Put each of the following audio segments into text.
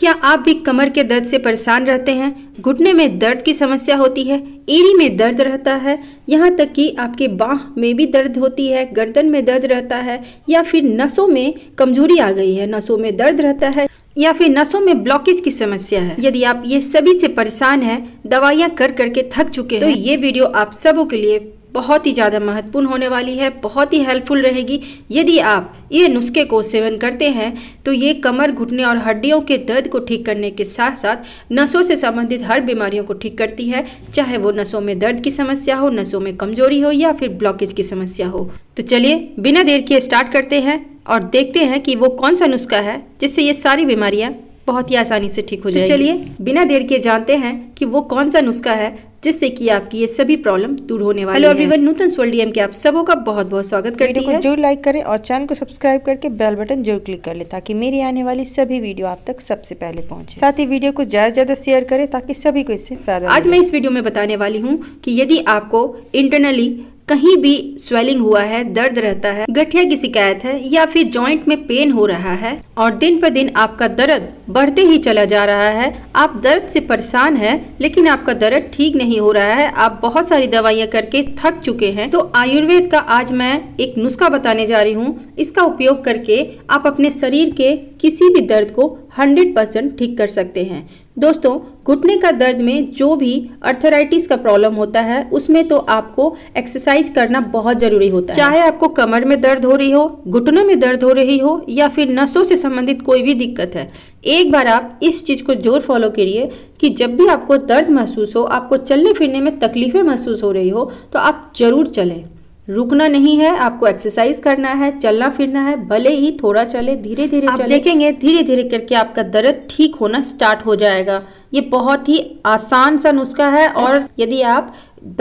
क्या आप भी कमर के दर्द से परेशान रहते हैं घुटने में दर्द की समस्या होती है एड़ी में दर्द रहता है यहाँ तक कि आपके बाह में भी दर्द होती है गर्दन में दर्द रहता है या फिर नसों में कमजोरी आ गई है नसों में दर्द रहता है या फिर नसों में ब्लॉकेज की समस्या है यदि आप ये सभी से परेशान हैं दवाइयाँ कर करके थक चुके हैं तो ये वीडियो आप सबों के लिए बहुत ही ज़्यादा महत्वपूर्ण होने वाली है बहुत ही हेल्पफुल रहेगी यदि आप ये नुस्खे को सेवन करते हैं तो ये कमर घुटने और हड्डियों के दर्द को ठीक करने के साथ साथ नसों से संबंधित हर बीमारियों को ठीक करती है चाहे वो नसों में दर्द की समस्या हो नसों में कमजोरी हो या फिर ब्लॉकेज की समस्या हो तो चलिए बिना देर किए स्टार्ट करते हैं और देखते हैं कि वो कौन सा नुस्खा है जिससे ये सारी बीमारियाँ बहुत ही आसानी से ठीक हो तो जाएगी चलिए बिना देर के जानते हैं कि वो कौन सा नुस्खा है जिससे कि आपकी ये सभी प्रॉब्लम दूर होने वाली हेलो एवरीवन नूतन सोल डीएम के आप सबों का बहुत बहुत स्वागत करती है जरूर लाइक करें और चैनल को सब्सक्राइब करके बेल बटन जरूर क्लिक कर लें ताकि मेरी आने वाली सभी वीडियो आप तक सबसे पहले पहुंचे साथ ही वीडियो को ज्यादा ज्यादा शेयर करें ताकि सभी को इससे फायदा आज मैं इस वीडियो में बताने वाली हूँ की यदि आपको इंटरनली कहीं भी स्वेलिंग हुआ है दर्द रहता है गठिया की शिकायत है या फिर जॉइंट में पेन हो रहा है और दिन पर दिन आपका दर्द बढ़ते ही चला जा रहा है आप दर्द से परेशान है लेकिन आपका दर्द ठीक नहीं हो रहा है आप बहुत सारी दवाइयाँ करके थक चुके हैं तो आयुर्वेद का आज मैं एक नुस्खा बताने जा रही हूँ इसका उपयोग करके आप अपने शरीर के किसी भी दर्द को हंड्रेड ठीक कर सकते हैं दोस्तों घुटने का दर्द में जो भी अर्थराइटिस का प्रॉब्लम होता है उसमें तो आपको एक्सरसाइज करना बहुत ज़रूरी होता है चाहे आपको कमर में दर्द हो रही हो घुटनों में दर्द हो रही हो या फिर नसों से संबंधित कोई भी दिक्कत है एक बार आप इस चीज़ को जोर फॉलो करिए कि जब भी आपको दर्द महसूस हो आपको चलने फिरने में तकलीफ़ें महसूस हो रही हो तो आप ज़रूर चलें रुकना नहीं है आपको एक्सरसाइज करना है चलना फिरना है भले ही थोड़ा चले धीरे धीरे आप चले। देखेंगे धीरे धीरे करके आपका दर्द ठीक होना स्टार्ट हो जाएगा ये बहुत ही आसान सा नुस्खा है और यदि आप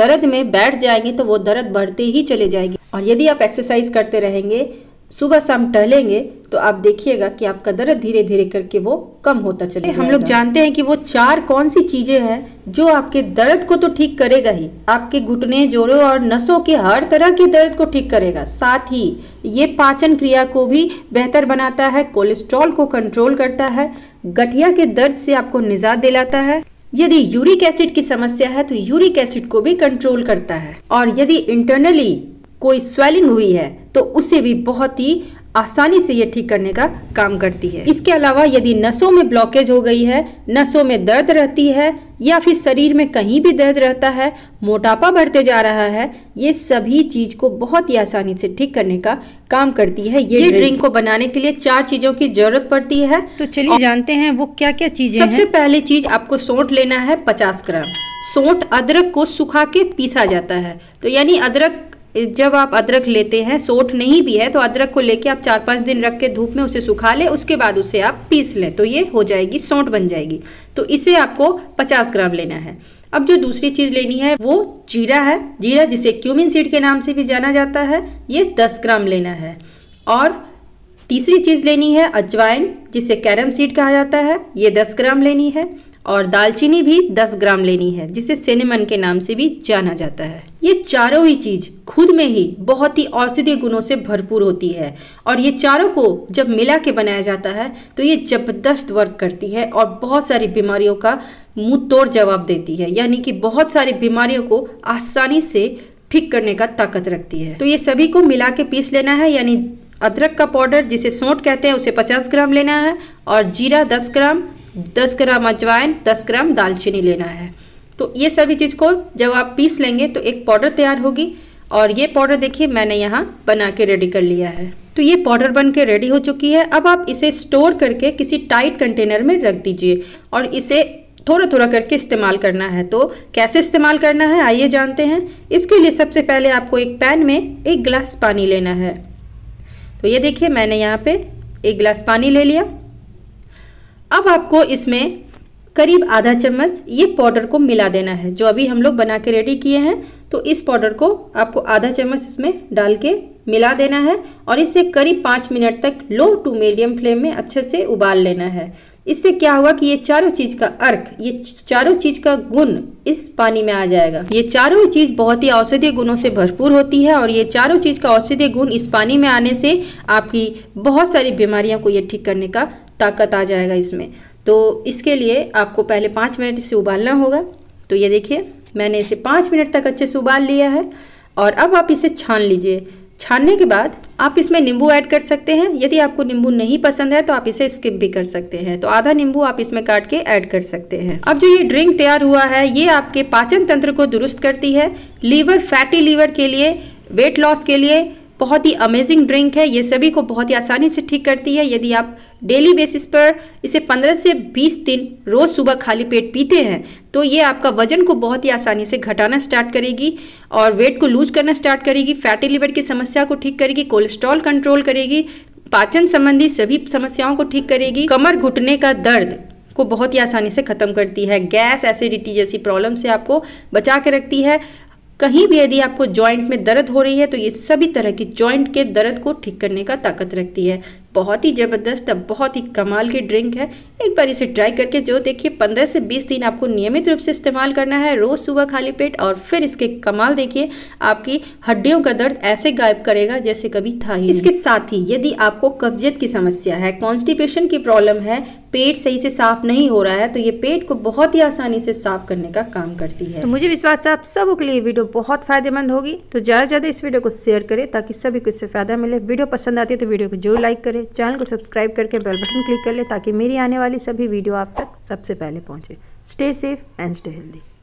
दर्द में बैठ जाएंगे तो वो दर्द बढ़ते ही चले जाएगी और यदि आप एक्सरसाइज करते रहेंगे सुबह शाम टहलेंगे तो आप देखिएगा कि आपका दर्द धीरे धीरे करके वो कम होता चले हम लोग जानते हैं कि वो चार कौन सी चीजें हैं जो आपके दर्द को तो ठीक करेगा ही आपके घुटने जोड़ों और नसों के हर तरह के दर्द को ठीक करेगा साथ ही ये पाचन क्रिया को भी बेहतर बनाता है कोलेस्ट्रॉल को कंट्रोल करता है गठिया के दर्द से आपको निजात दिलाता है यदि यूरिक एसिड की समस्या है तो यूरिक एसिड को भी कंट्रोल करता है और यदि इंटरनली कोई स्वेलिंग हुई है तो उसे भी बहुत ही आसानी से ये ठीक करने का काम करती है इसके अलावा यदि नसों में ब्लॉकेज हो गई है नसों में दर्द रहती है या फिर शरीर में कहीं भी दर्द रहता है मोटापा बढ़ते जा रहा है ये सभी चीज को बहुत ही आसानी से ठीक करने का काम करती है ये, ये ड्रिंक को बनाने के लिए चार चीजों की जरूरत पड़ती है तो चलिए जानते हैं वो क्या क्या चीजें सबसे पहली चीज आपको सोट लेना है पचास ग्राम सोट अदरक को सुखा के पीसा जाता है तो यानी अदरक जब आप अदरक लेते हैं सोठ नहीं भी है तो अदरक को लेके आप चार पाँच दिन रख के धूप में उसे सुखा लें उसके बाद उसे आप पीस लें तो ये हो जाएगी सोंठ बन जाएगी तो इसे आपको पचास ग्राम लेना है अब जो दूसरी चीज़ लेनी है वो जीरा है जीरा जिसे क्यूमिन सीड के नाम से भी जाना जाता है ये दस ग्राम लेना है और तीसरी चीज़ लेनी है अजवाइन जिसे कैरम सीड कहा जाता है ये दस ग्राम लेनी है और दालचीनी भी 10 ग्राम लेनी है जिसे सिनेमन के नाम से भी जाना जाता है ये चारों ही चीज़ खुद में ही बहुत ही औषधीय गुणों से भरपूर होती है और ये चारों को जब मिला के बनाया जाता है तो ये ज़बरदस्त वर्क करती है और बहुत सारी बीमारियों का मुंह तोड़ जवाब देती है यानी कि बहुत सारी बीमारियों को आसानी से ठीक करने का ताकत रखती है तो ये सभी को मिला के पीस लेना है यानी अदरक का पाउडर जिसे सौंठ कहते हैं उसे 50 ग्राम लेना है और जीरा 10 ग्राम दस ग्राम अजवाइन दस ग्राम दालचीनी लेना है तो ये सभी चीज़ को जब आप पीस लेंगे तो एक पाउडर तैयार होगी और ये पाउडर देखिए मैंने यहाँ बना के रेडी कर लिया है तो ये पाउडर बन के रेडी हो चुकी है अब आप इसे स्टोर करके किसी टाइट कंटेनर में रख दीजिए और इसे थोड़ा थोड़ा करके इस्तेमाल करना है तो कैसे इस्तेमाल करना है आइए जानते हैं इसके लिए सबसे पहले आपको एक पैन में एक गिलास पानी लेना है तो ये देखिए मैंने यहाँ पर एक गिलास पानी ले लिया अब आपको इसमें करीब आधा चम्मच ये पाउडर को मिला देना है जो अभी हम लोग बना के रेडी किए हैं तो इस पाउडर को आपको आधा चम्मच इसमें डाल के मिला देना है और इसे करीब पाँच मिनट तक लो टू मीडियम फ्लेम में अच्छे से उबाल लेना है इससे क्या होगा कि ये चारों चीज़ का अर्क ये चारों चीज़ का गुण इस पानी में आ जाएगा ये चारों चीज़ बहुत ही औषधीय गुणों से भरपूर होती है और ये चारों चीज़ का औषधीय गुण इस पानी में आने से आपकी बहुत सारी बीमारियों को ये ठीक करने का ताकत आ जाएगा इसमें तो इसके लिए आपको पहले पाँच मिनट इसे उबालना होगा तो ये देखिए मैंने इसे पाँच मिनट तक अच्छे से उबाल लिया है और अब आप इसे छान लीजिए छानने के बाद आप इसमें नींबू ऐड कर सकते हैं यदि आपको नींबू नहीं पसंद है तो आप इसे स्किप भी कर सकते हैं तो आधा नींबू आप इसमें काट के ऐड कर सकते हैं अब जो ये ड्रिंक तैयार हुआ है ये आपके पाचन तंत्र को दुरुस्त करती है लीवर फैटी लीवर के लिए वेट लॉस के लिए बहुत ही अमेजिंग ड्रिंक है ये सभी को बहुत ही आसानी से ठीक करती है यदि आप डेली बेसिस पर इसे 15 से 20 दिन रोज़ सुबह खाली पेट पीते हैं तो ये आपका वजन को बहुत ही आसानी से घटाना स्टार्ट करेगी और वेट को लूज करना स्टार्ट करेगी फैटी लिवर की समस्या को ठीक करेगी कोलेस्ट्रॉल कंट्रोल करेगी पाचन संबंधी सभी समस्याओं को ठीक करेगी कमर घुटने का दर्द को बहुत ही आसानी से ख़त्म करती है गैस एसिडिटी जैसी प्रॉब्लम से आपको बचा के रखती है कहीं भी यदि आपको जॉइंट में दर्द हो रही है तो ये सभी तरह की जॉइंट के दर्द को ठीक करने का ताकत रखती है बहुत ही ज़बरदस्त बहुत ही कमाल की ड्रिंक है एक बार इसे ट्राई करके जो देखिए 15 से 20 दिन आपको नियमित रूप से इस्तेमाल करना है रोज़ सुबह खाली पेट और फिर इसके कमाल देखिए आपकी हड्डियों का दर्द ऐसे गायब करेगा जैसे कभी था ही इसके साथ ही यदि आपको कब्जियत की समस्या है कॉन्स्टिपेशन की प्रॉब्लम है पेट सही से साफ नहीं हो रहा है तो ये पेट को बहुत ही आसानी से साफ करने का काम करती है तो मुझे विश्वास है आप सबों के लिए वीडियो बहुत फायदेमंद होगी तो ज़्यादा से ज़्यादा इस वीडियो को शेयर करें ताकि सभी को इससे फायदा मिले वीडियो पसंद आती है तो वीडियो को जरूर लाइक करें चैनल को सब्सक्राइब करके बेल बटन क्लिक कर ले ताकि मेरी आने वाली सभी वीडियो आप तक सबसे पहले पहुँचे stay safe and stay healthy